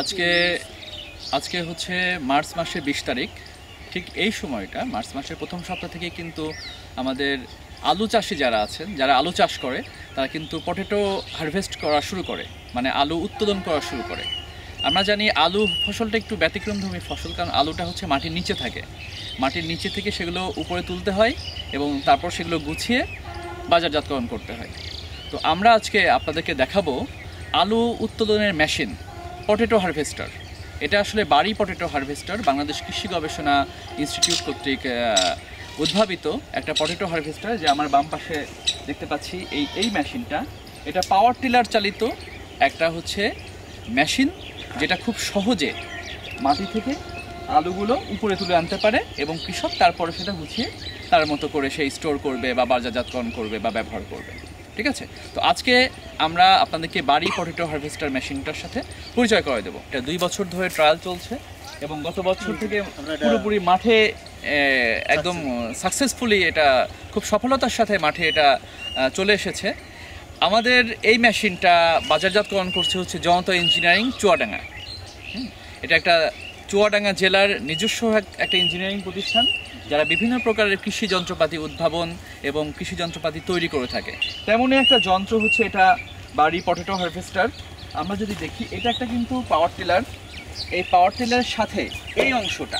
আজকে আজকে হচ্ছে মার্চ মাসের বিশ তারিখ ঠিক এই সময়টা মার্চ মাসের প্রথম সপ্তাহ থেকে কিন্তু আমাদের আলু চাষি যারা আছেন যারা আলু চাষ করে তারা কিন্তু পটেটো হারভেস্ট করা শুরু করে মানে আলু উৎপাদন করা শুরু করে আমরা জানি আলু ফসলটা একটু ব্যতিক্রমধর্মী ফসল কারণ আলুটা হচ্ছে মাটির নিচে থাকে মাটির নিচে থেকে সেগুলো উপরে তুলতে হয় এবং তারপর সেগুলো গুছিয়ে বাজারজাতকরণ করতে হয় তো আমরা আজকে আপনাদেরকে দেখাবো আলু উৎপাদনের মেশিন পটেটো হারভেস্টার এটা আসলে বাড়ি পটেটো হারভেস্টার বাংলাদেশ কৃষি গবেষণা ইনস্টিটিউট কর্তৃক উদ্ভাবিত একটা পটেটো হারভেস্টার যে আমার বাম পাশে দেখতে পাচ্ছি এই এই মেশিনটা এটা পাওয়ার টিলার চালিত একটা হচ্ছে মেশিন যেটা খুব সহজে মাটি থেকে আলুগুলো উপরে তুলে আনতে পারে এবং কৃষক তারপরে সেটা গুছিয়ে তার মতো করে সেই স্টোর করবে বা বাজারজাতকরণ করবে বা ব্যবহার করবে ঠিক আছে তো আজকে আমরা আপনাদেরকে বাড়ি পটেটো হারভেস্টার মেশিনটার সাথে পরিচয় করে দেবো এটা দুই বছর ধরে ট্রায়াল চলছে এবং গত বছর থেকে পুরোপুরি মাঠে একদম সাকসেসফুলি এটা খুব সফলতার সাথে মাঠে এটা চলে এসেছে আমাদের এই মেশিনটা বাজারজাতকরণ করছে হচ্ছে জনতা ইঞ্জিনিয়ারিং চুয়াডাঙ্গা এটা একটা চুয়াডাঙ্গা জেলার নিজস্ব একটা ইঞ্জিনিয়ারিং প্রতিষ্ঠান যারা বিভিন্ন প্রকারের কৃষি যন্ত্রপাতি উদ্ভাবন এবং কৃষি যন্ত্রপাতি তৈরি করে থাকে তেমনই একটা যন্ত্র হচ্ছে এটা বাড়ি পটেটো হারভেস্টার আমরা যদি দেখি এটা একটা কিন্তু পাওয়ার টিলার এই পাওয়ার টিলারের সাথে এই অংশটা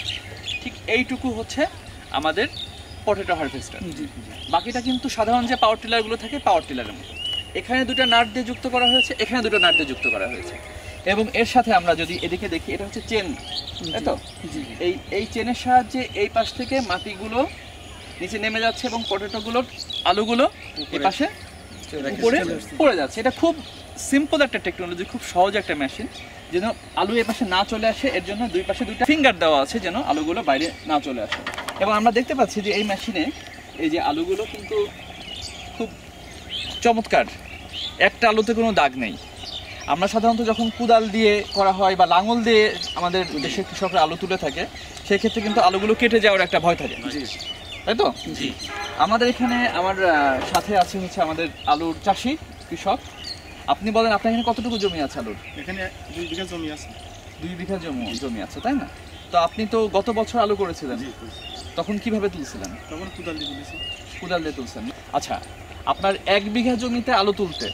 ঠিক এইটুকু হচ্ছে আমাদের পটেটো হারভেস্টার বাকিটা কিন্তু সাধারণ যে পাওয়ার টিলারগুলো থাকে পাওয়ার টিলারের মতো এখানে দুটো নাট দিয়ে যুক্ত করা হয়েছে এখানে দুটো নাট দিয়ে যুক্ত করা হয়েছে এবং এর সাথে আমরা যদি এদিকে দেখি এটা হচ্ছে চেন তাই তো এই এই চেনের সাহায্যে এই পাশ থেকে মাটিগুলো নিচে নেমে যাচ্ছে এবং পটেটোগুলোর আলুগুলো এ পাশে উপরে পড়ে যাচ্ছে এটা খুব সিম্পল একটা টেকনোলজি খুব সহজ একটা মেশিন যেন আলু এ পাশে না চলে আসে এর জন্য দুই পাশে দুইটা ফিঙ্গার দেওয়া আছে যেন আলুগুলো বাইরে না চলে আসে এবং আমরা দেখতে পাচ্ছি যে এই মেশিনে এই যে আলুগুলো কিন্তু খুব চমৎকার একটা আলুতে কোনো দাগ নেই আমরা সাধারণত যখন কুদাল দিয়ে করা হয় বা লাঙল দিয়ে আমাদের দেশের কৃষকরা আলু তুলে থাকে সেক্ষেত্রে কিন্তু আলুগুলো কেটে যাওয়ার একটা ভয় থাকে তাই তো জি আমাদের এখানে আমার সাথে আছে হচ্ছে আমাদের আলুর চাষি কৃষক আপনি বলেন আপনার এখানে কতটুকু জমি আছে আলুর এখানে দুই বিঘা জমি আছে দুই বিঘা জমি জমি আছে তাই না তো আপনি তো গত বছর আলু করেছিলেন তখন কিভাবে তুলছিলেন তখন কুদাল দিয়ে তুলেছি কুদাল দিয়ে তুলছেন আচ্ছা আপনার এক বিঘা জমিতে আলু তুলতে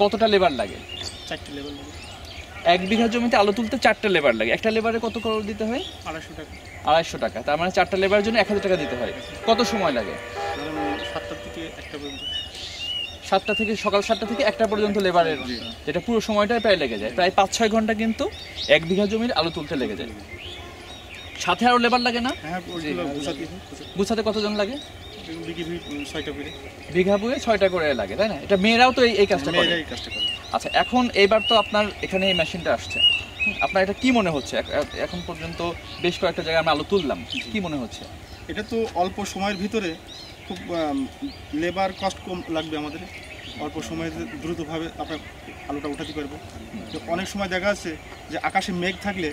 কতটা লেবার লাগে চারটে লেবার লাগে এক বিঘা জমিতে আলু তুলতে চারটে লেবার লাগে একটা লেবারে কত খরচ দিতে হয় আড়াইশো টাকা আড়াইশো টাকা তার মানে চারটা লেবারের জন্য এক হাজার টাকা দিতে হয় কত সময় লাগে মানে থেকে একটা পর্যন্ত সাতটা থেকে সকাল সাতটা থেকে একটা পর্যন্ত লেবারের যেটা পুরো সময়টাই প্রায় লেগে যায় প্রায় পাঁচ ছয় ঘন্টা কিন্তু এক বিঘা জমির আলু তুলতে লেগে যায় সাথে আরও লেবার লাগে না হ্যাঁ, হ্যাঁ, গুছাতে কতজন লাগে বিঘা বইয়ে ছয়টা করে লাগে তাই না এটা মেয়েরাও তো এই কাজটা করে আচ্ছা এখন এইবার তো আপনার এখানে এই মেশিনটা আসছে আপনার এটা কি মনে হচ্ছে এখন পর্যন্ত বেশ কয়েকটা জায়গায় আমি আলো তুললাম কি মনে হচ্ছে এটা তো অল্প সময়ের ভিতরে খুব লেবার কস্ট কম লাগবে আমাদের অল্প সময়ে দ্রুতভাবে আমরা আলোটা উঠাতে পারবো তো অনেক সময় দেখা যাচ্ছে যে আকাশে মেঘ থাকলে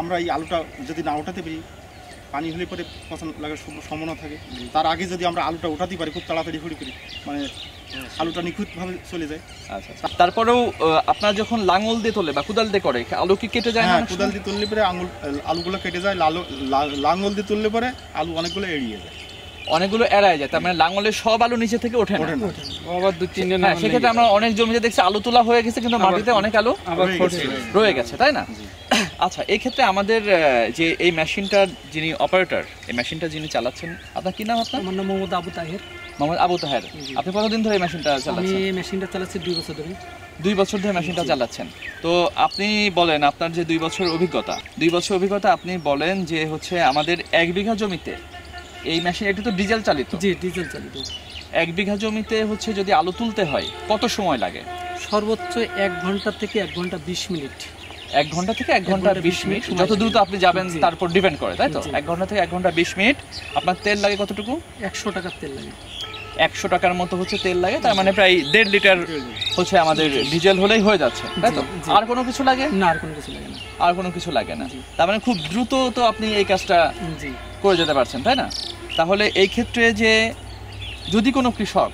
আমরা এই আলুটা যদি না উঠাতে পারি পানি হলে পরে পছন্দ লাগার সম্ভাবনা থাকে তার আগে যদি আমরা আলুটা উঠাতে পারি খুব তাড়াতাড়ি হুড়ি করি মানে হ্যাঁ, আলুটা নিখুঁতভাবে চলে যায় আচ্ছা, আচ্ছা। তারপরেও আপনার যখন লাঙল দিয়ে তোলে বা কুদাল দিয়ে করে আলু কি কেটে যায় না হ্যাঁ, কুদাল দিয়ে তুললে পরে আঙুল আলুগুলো কেটে যায় লালো লাঙল দিয়ে তুললে পরে আলু অনেকগুলো এড়িয়ে যায় অনেকগুলো এড়ায় যায় তার মানে লাঙলের সব আলু নিচে থেকে ওঠে না দু তিন হ্যাঁ সেক্ষেত্রে আমরা অনেক জমিতে দেখছি আলু তোলা হয়ে গেছে কিন্তু মাটিতে অনেক আলু রয়ে গেছে তাই না আচ্ছা এই ক্ষেত্রে আমাদের যে এই মেশিনটা যিনি অপারেটর এই মেশিনটা যিনি চালাচ্ছেন আপনার কি নাম আপনার আমার নাম মোহাম্মদ আবু তাহের মোহাম্মদ আবু তাহের আপনি কতদিন ধরে এই মেশিনটা চালাচ্ছেন আমি মেশিনটা চালাচ্ছি দুই বছর ধরে দুই বছর ধরে মেশিনটা চালাচ্ছেন তো আপনি বলেন আপনার যে দুই বছর অভিজ্ঞতা দুই বছর অভিজ্ঞতা আপনি বলেন যে হচ্ছে আমাদের এক বিঘা জমিতে এই মেশিন এটা তো ডিজেল চালিত জি ডিজেল চালিত এক বিঘা জমিতে হচ্ছে যদি আলু তুলতে হয় কত সময় লাগে সর্বোচ্চ এক ঘন্টা থেকে এক ঘন্টা বিশ মিনিট এক ঘন্টা থেকে এক ঘন্টা বিশ মিনিট যত দ্রুত আপনি যাবেন তার উপর ডিপেন্ড করে তাই তো এক ঘন্টা থেকে এক ঘন্টা বিশ মিনিট আপনার তেল লাগে কতটুকু একশো টাকার তেল লাগে একশো টাকার মতো হচ্ছে তেল লাগে তার মানে প্রায় দেড় লিটার হচ্ছে আমাদের ডিজেল হলেই হয়ে যাচ্ছে তাই তো আর কোনো কিছু লাগে না আর কোনো কিছু লাগে না আর কোনো কিছু লাগে না তার মানে খুব দ্রুত তো আপনি এই কাজটা করে যেতে পারছেন তাই না তাহলে এই ক্ষেত্রে যে যদি কোনো কৃষক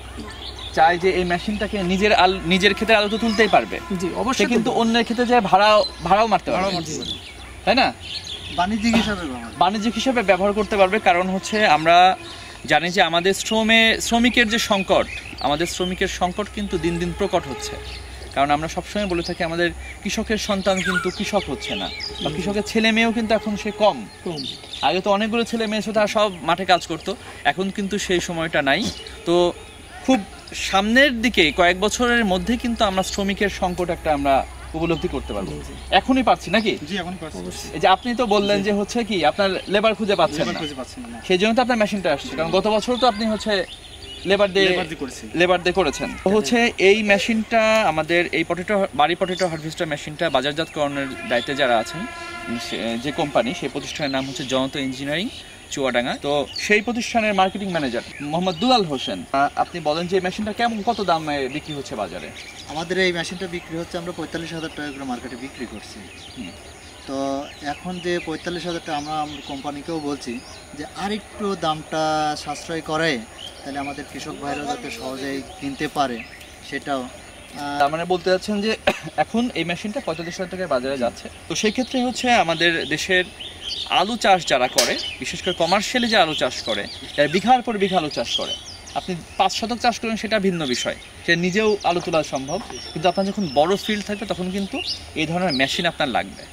চায় যে এই মেশিনটাকে নিজের আল নিজের ক্ষেত্রে আলো তো তুলতেই পারবে জি অবশ্যই কিন্তু অন্যের ক্ষেত্রে যায় ভাড়া ভাড়াও মারতে পারবে তাই না বাণিজ্যিক হিসাবে বাণিজ্যিক হিসাবে ব্যবহার করতে পারবে কারণ হচ্ছে আমরা জানি যে আমাদের শ্রমে শ্রমিকের যে সংকট আমাদের শ্রমিকের সংকট কিন্তু দিন দিন প্রকট হচ্ছে কারণ আমরা সবসময় বলে থাকি আমাদের কৃষকের সন্তান কিন্তু কৃষক হচ্ছে না বা কৃষকের ছেলে মেয়েও কিন্তু এখন সে কম আগে তো অনেকগুলো ছেলে মেয়ে তারা সব মাঠে কাজ করতো এখন কিন্তু সেই সময়টা নাই তো খুব সামনের দিকে কয়েক বছরের মধ্যে কিন্তু আমরা শ্রমিকের সংকট একটা আমরা উপলব্ধি করতে পারবো এখনই পাচ্ছি নাকি যে আপনি তো বললেন যে হচ্ছে কি আপনার লেবার খুঁজে পাচ্ছেন না সেই জন্য তো আপনার মেশিনটা আসছে কারণ গত বছর তো আপনি হচ্ছে লেবার দিয়ে লেবার দিয়ে করেছেন হচ্ছে এই মেশিনটা আমাদের এই পটেটো বাড়ি পটেটো হারভেস্টার মেশিনটা বাজারজাতকরণের দায়িত্বে যারা আছেন যে কোম্পানি সেই প্রতিষ্ঠানের নাম হচ্ছে জনতা ইঞ্জিনিয়ারিং চুয়াডাঙ্গা তো সেই প্রতিষ্ঠানের মার্কেটিং ম্যানেজার মোহাম্মদ দুলাল হোসেন আপনি বলেন যে মেশিনটা কেমন কত দামে বিক্রি হচ্ছে বাজারে আমাদের এই মেশিনটা বিক্রি হচ্ছে আমরা পঁয়তাল্লিশ হাজার টাকা করে মার্কেটে বিক্রি করছি তো এখন যে পঁয়তাল্লিশ হাজার টাকা আমরা কোম্পানিকেও বলছি যে আরেকটু দামটা সাশ্রয় করে তাহলে আমাদের কৃষক ভাইরা যাতে সহজেই কিনতে পারে সেটাও তার মানে বলতে চাচ্ছেন যে এখন এই মেশিনটা পঁয়তাল্লিশ হাজার টাকায় বাজারে যাচ্ছে তো সেই ক্ষেত্রে হচ্ছে আমাদের দেশের আলু চাষ যারা করে বিশেষ করে কমার্শিয়ালি যে আলু চাষ করে যারা বিঘার পর বিঘা আলু চাষ করে আপনি পাঁচ শতক চাষ করেন সেটা ভিন্ন বিষয় সে নিজেও আলু তোলা সম্ভব কিন্তু আপনার যখন বড় ফিল্ড থাকবে তখন কিন্তু এই ধরনের মেশিন আপনার লাগবে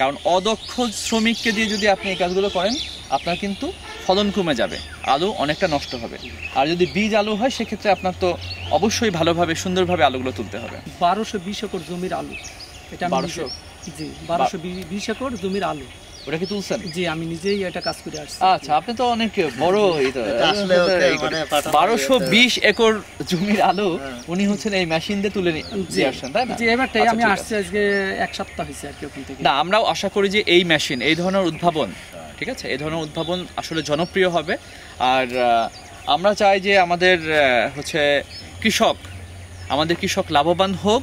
কারণ অদক্ষ শ্রমিককে দিয়ে যদি আপনি এই কাজগুলো করেন আপনার কিন্তু ফলন কমে যাবে আলু অনেকটা নষ্ট হবে আর যদি বীজ আলু হয় সেক্ষেত্রে আপনার তো অবশ্যই ভালোভাবে সুন্দরভাবে আলুগুলো তুলতে হবে বারোশো বিশ একর জমির আলু এটা বারোশো জি বারোশো বিশ একর জমির আলু ওটা কি তুলছেন জি আমি নিজেই এটা কাজ করে আসছি আচ্ছা আপনি তো অনেক বড় মানে বারোশো বিশ একর জমির আলু হ্যাঁ। উনি হচ্ছেন এই মেশিন দিয়ে তুলে নিয়ে আসছেন তাই জি এবারটাই আচ্ছা, আমি আসছি আজকে এক সপ্তাহ হয়েছে আর কি ওখান থেকে না আমরাও আশা করি যে এই মেশিন এই ধরনের উদ্ভাবন ঠিক আছে এই ধরনের উদ্ভাবন আসলে জনপ্রিয় হবে আর আমরা চাই যে আমাদের হচ্ছে কৃষক আমাদের কৃষক লাভবান হোক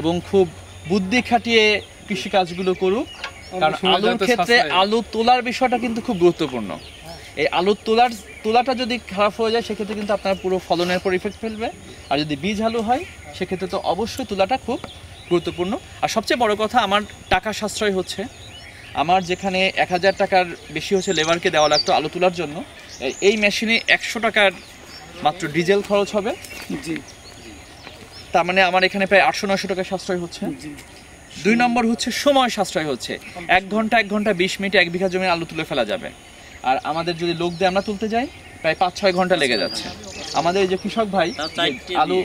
এবং খুব বুদ্ধি খাটিয়ে কৃষিকাজগুলো করুক আলুর ক্ষেত্রে আলু তোলার বিষয়টা কিন্তু খুব গুরুত্বপূর্ণ হ্যাঁ। এই আলু তোলার তোলাটা যদি খারাপ হয়ে যায় সেক্ষেত্রে কিন্তু আপনার পুরো ফলনের উপর ইফেক্ট ফেলবে আর যদি বীজ আলু হয় সেক্ষেত্রে তো অবশ্যই তোলাটা খুব গুরুত্বপূর্ণ আর সবচেয়ে বড় কথা আমার টাকা সাশ্রয় হচ্ছে আমার যেখানে এক হাজার টাকার বেশি হচ্ছে লেবারকে দেওয়া লাগতো আলু তোলার জন্য এই মেশিনে একশো টাকার মাত্র ডিজেল খরচ হবে জি তার মানে আমার এখানে প্রায় আটশো নশো টাকা সাশ্রয় হচ্ছে জি দুই নম্বর হচ্ছে সময় সাশ্রয় হচ্ছে এক ঘন্টা এক ঘন্টা বিশ মিনিটে এক বিঘা জমির আলু তুলে ফেলা যাবে আর আমাদের যদি লোক দিয়ে আমরা তুলতে যাই প্রায় পাঁচ ছয় ঘন্টা লেগে যাচ্ছে আমাদের যে কৃষক ভাই আলু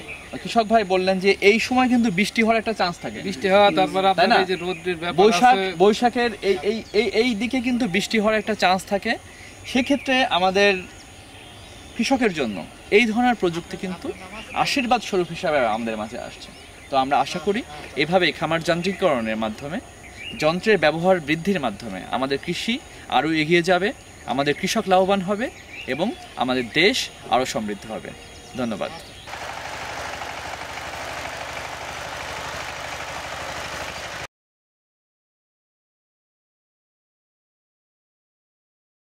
কৃষক ভাই বললেন যে এই সময় কিন্তু বৃষ্টি হওয়ার একটা চান্স থাকে বৃষ্টি হওয়া তারপর বৈশাখ বৈশাখের এই এই এই দিকে কিন্তু বৃষ্টি হওয়ার একটা চান্স থাকে সেক্ষেত্রে আমাদের কৃষকের জন্য এই ধরনের প্রযুক্তি কিন্তু আশীর্বাদ স্বরূপ হিসাবে আমাদের মাঝে আসছে তো আমরা আশা করি এভাবে খামার যান্ত্রিকরণের মাধ্যমে যন্ত্রের ব্যবহার বৃদ্ধির মাধ্যমে আমাদের কৃষি আরও এগিয়ে যাবে আমাদের কৃষক লাভবান হবে এবং আমাদের দেশ আরও সমৃদ্ধ হবে ধন্যবাদ